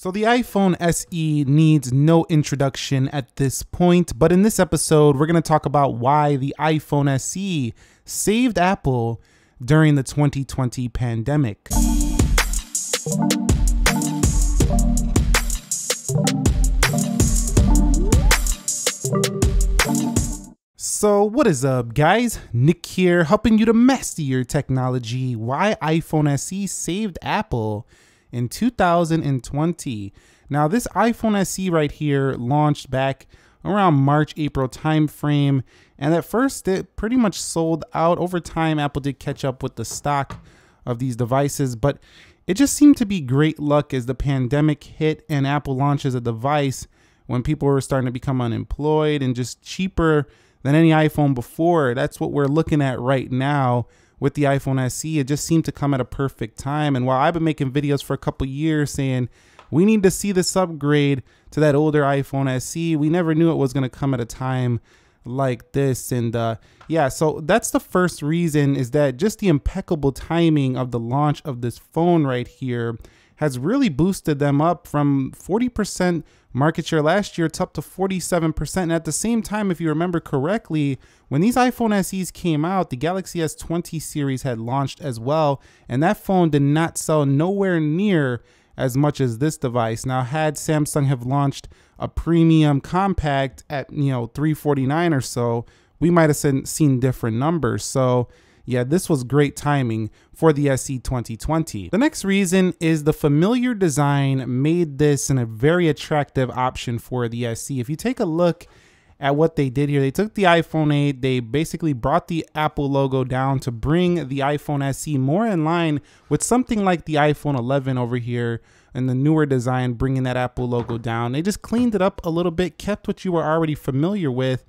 So the iPhone SE needs no introduction at this point, but in this episode, we're going to talk about why the iPhone SE saved Apple during the 2020 pandemic. So what is up guys, Nick here helping you to master your technology, why iPhone SE saved Apple in 2020. Now, this iPhone SE right here launched back around March, April timeframe, and at first it pretty much sold out. Over time, Apple did catch up with the stock of these devices, but it just seemed to be great luck as the pandemic hit and Apple launches a device when people were starting to become unemployed and just cheaper than any iPhone before. That's what we're looking at right now with the iPhone SE. It just seemed to come at a perfect time. And while I've been making videos for a couple years saying we need to see this upgrade to that older iPhone SE, we never knew it was going to come at a time like this and uh yeah so that's the first reason is that just the impeccable timing of the launch of this phone right here has really boosted them up from 40% market share last year to up to 47%. And at the same time, if you remember correctly, when these iPhone SEs came out, the Galaxy S20 series had launched as well. And that phone did not sell nowhere near as much as this device. Now, had Samsung have launched a premium compact at, you know, 349 or so, we might have seen different numbers. So yeah, this was great timing for the SE 2020. The next reason is the familiar design made this a very attractive option for the SE. If you take a look at what they did here. They took the iPhone 8, they basically brought the Apple logo down to bring the iPhone SE more in line with something like the iPhone 11 over here and the newer design, bringing that Apple logo down. They just cleaned it up a little bit, kept what you were already familiar with,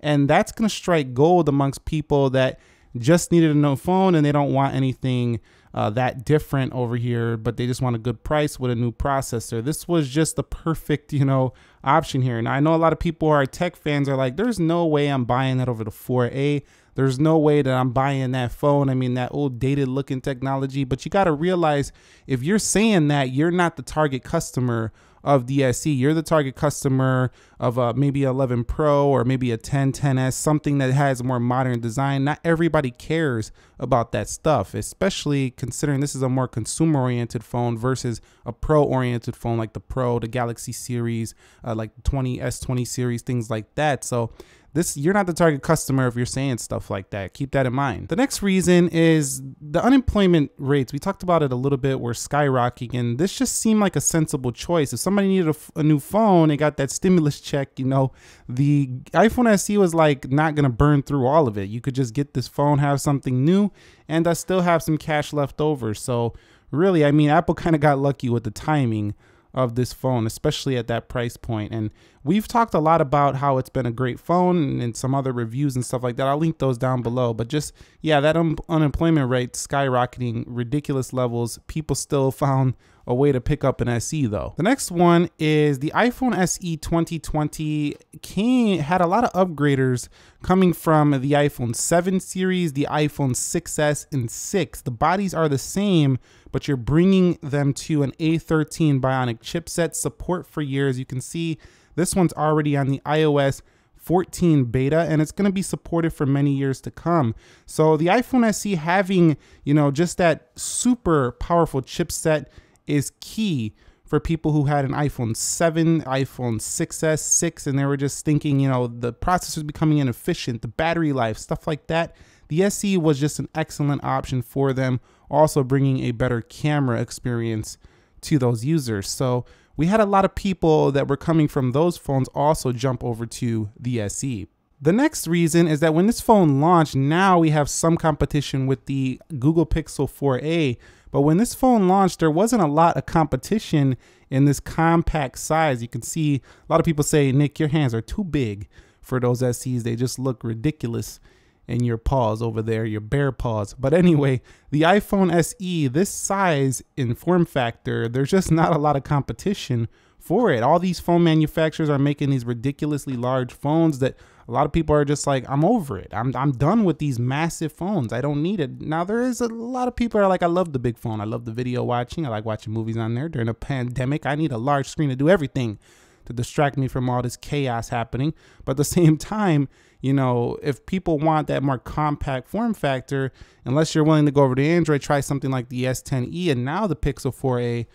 and that's going to strike gold amongst people that just needed a new phone and they don't want anything uh, that different over here, but they just want a good price with a new processor. This was just the perfect, you know, option here. And I know a lot of people who are tech fans are like, there's no way I'm buying that over the 4A. There's no way that I'm buying that phone. I mean, that old dated looking technology. But you got to realize if you're saying that, you're not the target customer of DSE. You're the target customer of maybe uh, maybe 11 Pro or maybe a 10, 10S, something that has more modern design. Not everybody cares about that stuff, especially considering this is a more consumer oriented phone versus a pro oriented phone like the Pro, the Galaxy series, uh, like the 20S, 20 series, things like that. So this you're not the target customer if you're saying stuff like that. Keep that in mind. The next reason is the unemployment rates. We talked about it a little bit. Were skyrocketing, and this just seemed like a sensible choice. If somebody needed a, a new phone, they got that stimulus check. You know, the iPhone SE was like not gonna burn through all of it. You could just get this phone, have something new, and I still have some cash left over. So really, I mean, Apple kind of got lucky with the timing of this phone, especially at that price point. And we've talked a lot about how it's been a great phone and some other reviews and stuff like that. I'll link those down below. But just, yeah, that un unemployment rate skyrocketing, ridiculous levels. People still found a way to pick up an SE though. The next one is the iPhone SE 2020 came, had a lot of upgraders coming from the iPhone 7 series, the iPhone 6S and 6. The bodies are the same, but you're bringing them to an A13 Bionic chipset support for years. You can see this one's already on the iOS 14 beta and it's going to be supported for many years to come. So the iPhone SE having, you know, just that super powerful chipset is key for people who had an iPhone 7, iPhone 6s, 6, and they were just thinking, you know, the processor's becoming inefficient, the battery life, stuff like that. The SE was just an excellent option for them, also bringing a better camera experience to those users. So we had a lot of people that were coming from those phones also jump over to the SE. The next reason is that when this phone launched, now we have some competition with the Google Pixel 4a, but when this phone launched, there wasn't a lot of competition in this compact size. You can see a lot of people say, Nick, your hands are too big for those SEs. They just look ridiculous in your paws over there, your bare paws. But anyway, the iPhone SE, this size in form factor, there's just not a lot of competition for it. All these phone manufacturers are making these ridiculously large phones that a lot of people are just like, I'm over it. I'm, I'm done with these massive phones. I don't need it. Now, there is a lot of people are like, I love the big phone. I love the video watching. I like watching movies on there. During a pandemic, I need a large screen to do everything to distract me from all this chaos happening. But at the same time, you know, if people want that more compact form factor, unless you're willing to go over to Android, try something like the S10e and now the Pixel 4a.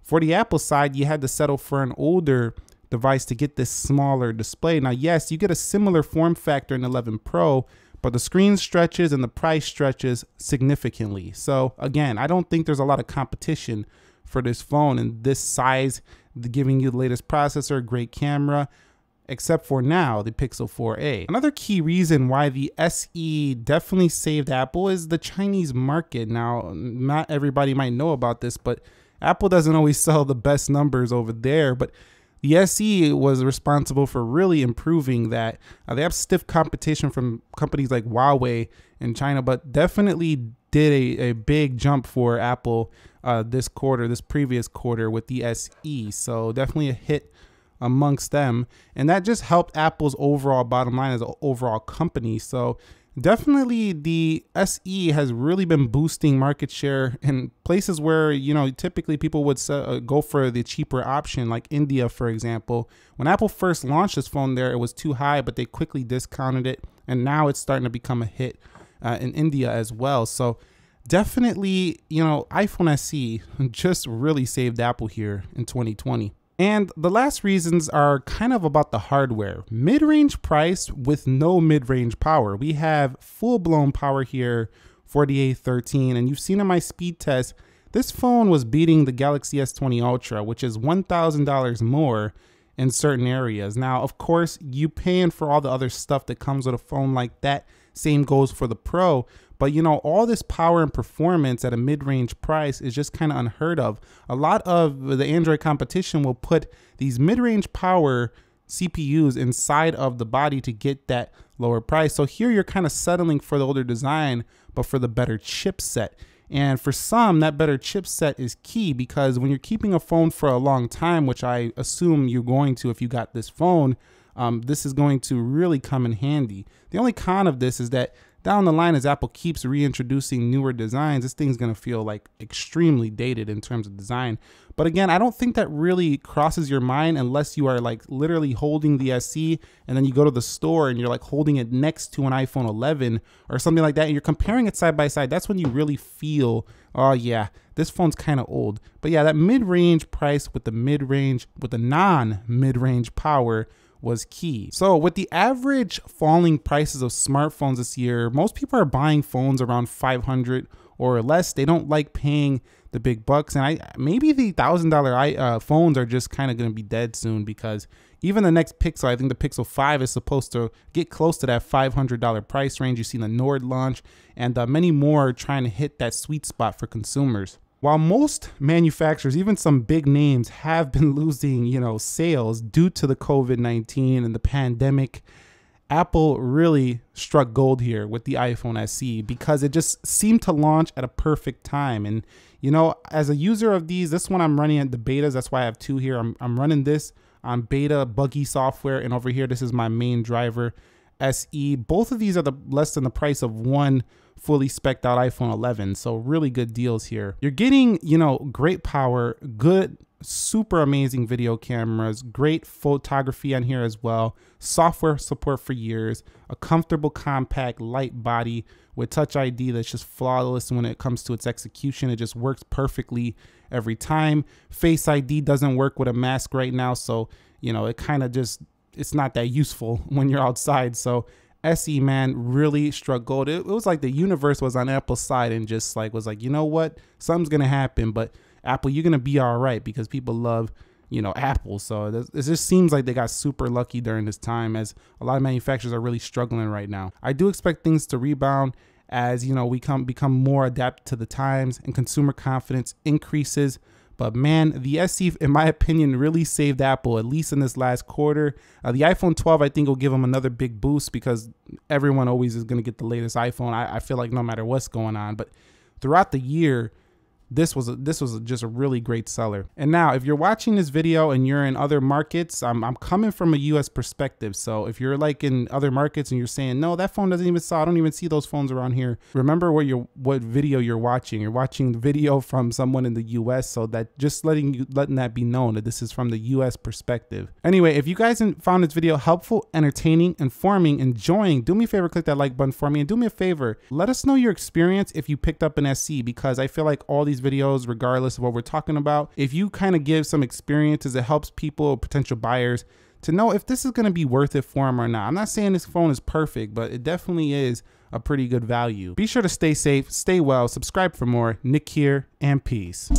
For the Apple side, you had to settle for an older device to get this smaller display. Now, yes, you get a similar form factor in 11 Pro, but the screen stretches and the price stretches significantly. So again, I don't think there's a lot of competition for this phone and this size, giving you the latest processor, great camera, except for now, the Pixel 4a. Another key reason why the SE definitely saved Apple is the Chinese market. Now, not everybody might know about this, but Apple doesn't always sell the best numbers over there, but the SE was responsible for really improving that. Uh, they have stiff competition from companies like Huawei in China, but definitely did a, a big jump for Apple uh, this quarter, this previous quarter with the SE. So definitely a hit amongst them. And that just helped Apple's overall bottom line as an overall company. So definitely the SE has really been boosting market share in places where, you know, typically people would uh, go for the cheaper option, like India, for example. When Apple first launched this phone there, it was too high, but they quickly discounted it. And now it's starting to become a hit uh, in India as well. So definitely, you know, iPhone SE just really saved Apple here in 2020. And the last reasons are kind of about the hardware. Mid range price with no mid range power. We have full blown power here, 4813, and you've seen in my speed test, this phone was beating the Galaxy S20 Ultra, which is $1,000 more in certain areas. Now, of course, you paying for all the other stuff that comes with a phone like that. Same goes for the Pro, but you know, all this power and performance at a mid-range price is just kind of unheard of. A lot of the Android competition will put these mid-range power CPUs inside of the body to get that lower price. So here you're kind of settling for the older design, but for the better chipset. And for some, that better chipset is key because when you're keeping a phone for a long time, which I assume you're going to if you got this phone, um, this is going to really come in handy. The only con of this is that down the line, as Apple keeps reintroducing newer designs, this thing's going to feel like extremely dated in terms of design. But again, I don't think that really crosses your mind unless you are like literally holding the SE and then you go to the store and you're like holding it next to an iPhone 11 or something like that and you're comparing it side by side. That's when you really feel, oh yeah, this phone's kind of old. But yeah, that mid range price with the mid range, with the non mid range power was key. So, with the average falling prices of smartphones this year, most people are buying phones around 500 or less. They don't like paying the big bucks, and I maybe the thousand uh, phones are just kind of going to be dead soon because even the next Pixel, I think the Pixel Five is supposed to get close to that five hundred dollar price range. You see the Nord launch, and uh, many more are trying to hit that sweet spot for consumers. While most manufacturers, even some big names, have been losing, you know, sales due to the COVID-19 and the pandemic, Apple really struck gold here with the iPhone SE because it just seemed to launch at a perfect time. And you know, as a user of these, this one I'm running at the betas. That's why I have two here. I'm, I'm running this on beta buggy software, and over here this is my main driver SE. Both of these are the less than the price of one fully specced out iPhone 11. So really good deals here. You're getting, you know, great power, good super amazing video cameras, great photography on here as well, software support for years, a comfortable, compact, light body with Touch ID that's just flawless when it comes to its execution. It just works perfectly every time. Face ID doesn't work with a mask right now, so you know it kind of just it's not that useful when you're outside. So SE man really struggled. It, it, was like the universe was on Apple's side and just like was like, you know what, something's gonna happen, but Apple, you're gonna be all right because people love you know Apple. So it just seems like they got super lucky during this time, as a lot of manufacturers are really struggling right now. I do expect things to rebound as you know we come become more adapted to the times and consumer confidence increases but man, the SE, in my opinion, really saved Apple, at least in this last quarter. Uh, the iPhone 12, I think, will give them another big boost because everyone always is going to get the latest iPhone. I, I feel like no matter what's going on. But throughout the year, this was a, this was just a really great seller. And now if you're watching this video and you're in other markets, I'm, I'm coming from a US perspective. So if you're like in other markets and you're saying, no, that phone doesn't even sell, I don't even see those phones around here. Remember what you what video you're watching. You're watching the video from someone in the US. So that just letting you letting that be known that this is from the US perspective. Anyway, if you guys found this video helpful, entertaining, informing, enjoying, do me a favor, click that like button for me and do me a favor. Let us know your experience if you picked up an SC because I feel like all these videos, regardless of what we're talking about. If you kind of give some experiences, it helps people, potential buyers, to know if this is going to be worth it for them or not. I'm not saying this phone is perfect, but it definitely is a pretty good value. Be sure to stay safe, stay well, subscribe for more. Nick here, and peace.